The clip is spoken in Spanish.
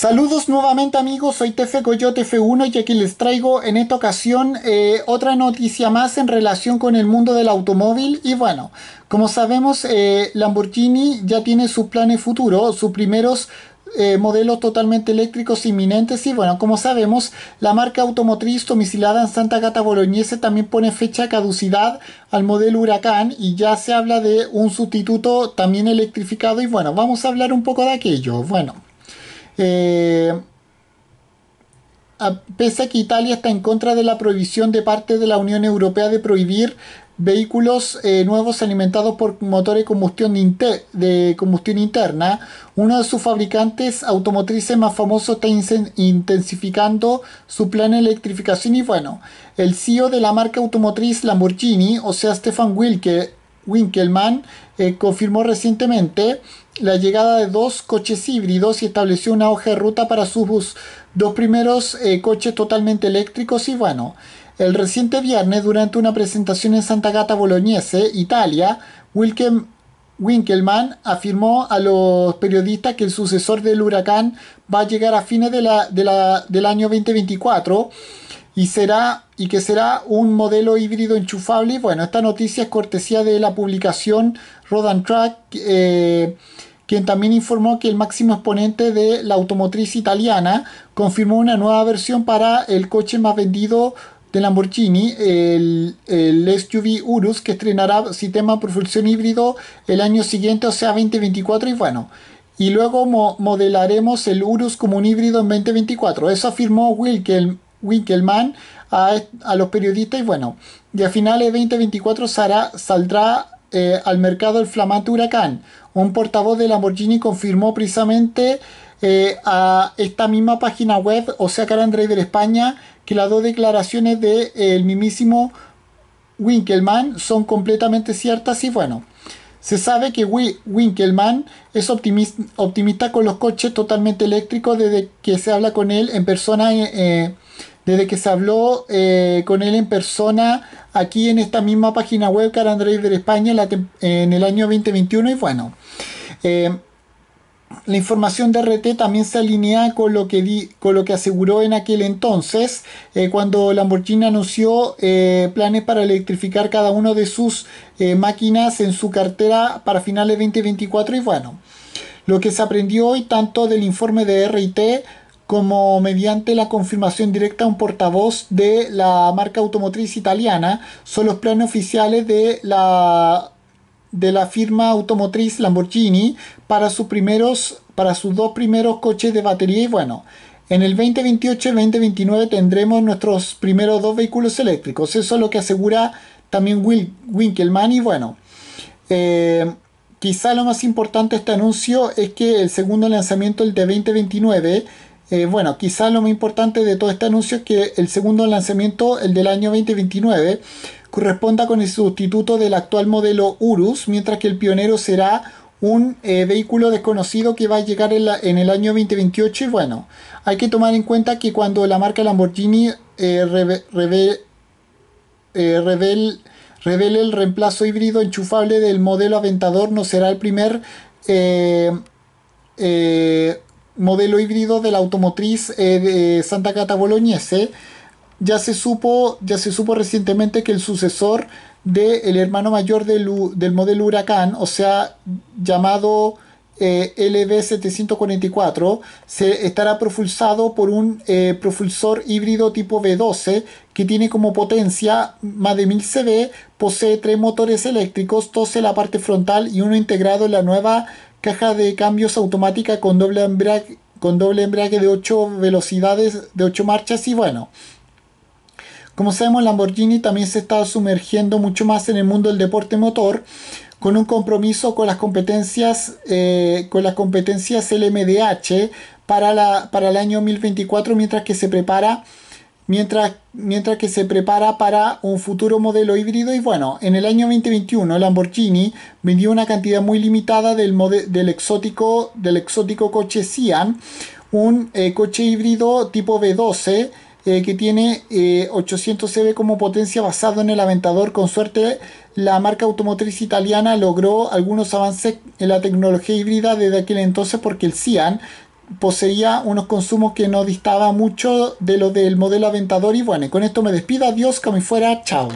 Saludos nuevamente amigos, soy Tefe Coyote F1 y aquí les traigo en esta ocasión eh, otra noticia más en relación con el mundo del automóvil y bueno, como sabemos eh, Lamborghini ya tiene sus planes futuro, sus primeros eh, modelos totalmente eléctricos inminentes y bueno, como sabemos, la marca automotriz domicilada en Santa Gata Boloñese también pone fecha caducidad al modelo Huracán y ya se habla de un sustituto también electrificado y bueno, vamos a hablar un poco de aquello. Bueno. Eh, pese a que Italia está en contra de la prohibición de parte de la Unión Europea de prohibir vehículos eh, nuevos alimentados por motores de combustión, de combustión interna, uno de sus fabricantes automotrices más famosos está intensificando su plan de electrificación y bueno, el CEO de la marca automotriz Lamborghini, o sea Stefan Wilke, Winkelmann eh, confirmó recientemente la llegada de dos coches híbridos y estableció una hoja de ruta para sus dos primeros eh, coches totalmente eléctricos y bueno, el reciente viernes durante una presentación en Santa Gata Bolognese, Italia, Wilken Winkelmann afirmó a los periodistas que el sucesor del huracán va a llegar a fines de del año 2024 y, será, y que será un modelo híbrido enchufable. bueno, esta noticia es cortesía de la publicación Road Track, eh, quien también informó que el máximo exponente de la automotriz italiana confirmó una nueva versión para el coche más vendido de Lamborghini, el, SUV Urus, que estrenará sistema de propulsión híbrido el año siguiente, o sea 2024, y bueno. Y luego modelaremos el Urus como un híbrido en 2024. Eso afirmó Will, que el Winkelmann a, a, los periodistas y bueno, de a finales de 2024 Sara, saldrá eh, al mercado el flamante Huracán. Un portavoz de Lamborghini confirmó precisamente eh, a esta misma página web, o sea, Cara de España, que las dos declaraciones del de, eh, el mismísimo Winkelmann son completamente ciertas y bueno. Se sabe que Winkelmann es optimista, con los coches totalmente eléctricos desde que se habla con él en persona desde que se habló eh, con él en persona aquí en esta misma página web Andrés de España en el año 2021 y bueno eh, la información de RT también se alinea con lo que, lo que aseguró en aquel entonces, eh, cuando Lamborghini anunció planes para electrificar cada una de sus máquinas en su cartera para finales 2024 y bueno. Lo que se aprendió hoy tanto del informe de RT como mediante la confirmación directa a un portavoz de la marca automotriz italiana, son los planes oficiales de la, de la firma automotriz Lamborghini para sus, primeros, para sus dos primeros coches de batería y bueno. En el 2028 y 2029 tendremos nuestros primeros dos vehículos eléctricos. Eso es lo que asegura también Will, Winkelmann. Y bueno, eh, quizá lo más importante de este anuncio es que el segundo lanzamiento, el de 2029, eh, bueno, quizás lo más importante de todo este anuncio es que el segundo lanzamiento, el del año 2029, corresponda con el sustituto del actual modelo Urus, mientras que el pionero será un eh, vehículo desconocido que va a llegar en, el año 2028 y bueno, hay que tomar en cuenta que cuando la marca Lamborghini eh, revele el reemplazo híbrido enchufable del modelo Aventador no será el primer modelo híbrido de la automotriz eh, de Santa Cata Boloñese. ¿eh? ya se supo, ya se supo recientemente que el sucesor del hermano mayor del, del, modelo Huracán, o sea, llamado eh, LB744, se estará propulsado por un propulsor híbrido tipo b 12 que tiene como potencia más de 1000 CV, posee tres motores eléctricos, 12 en la parte frontal y uno integrado en la nueva caja de cambios automática con doble embrague, con doble embrague de 8 velocidades, de 8 marchas y bueno. Como sabemos, Lamborghini también se está sumergiendo mucho más en el mundo del deporte motor con un compromiso con las competencias, eh, con las competencias LMDH para, la, para el año 2024 mientras que se prepara mientras, que se prepara para un futuro modelo híbrido. Y bueno, en el año 2021 Lamborghini vendió una cantidad muy limitada del, del, exótico, del exótico coche Cian, un eh, coche híbrido tipo b 12 eh, que tiene 800 eh, CV como potencia basado en el Aventador. Con suerte, la marca automotriz italiana logró algunos avances en la tecnología híbrida desde aquel entonces porque el Cian poseía unos consumos que no distaba mucho de lo del modelo Aventador y bueno, con esto me despido, adiós, como fuera, chao.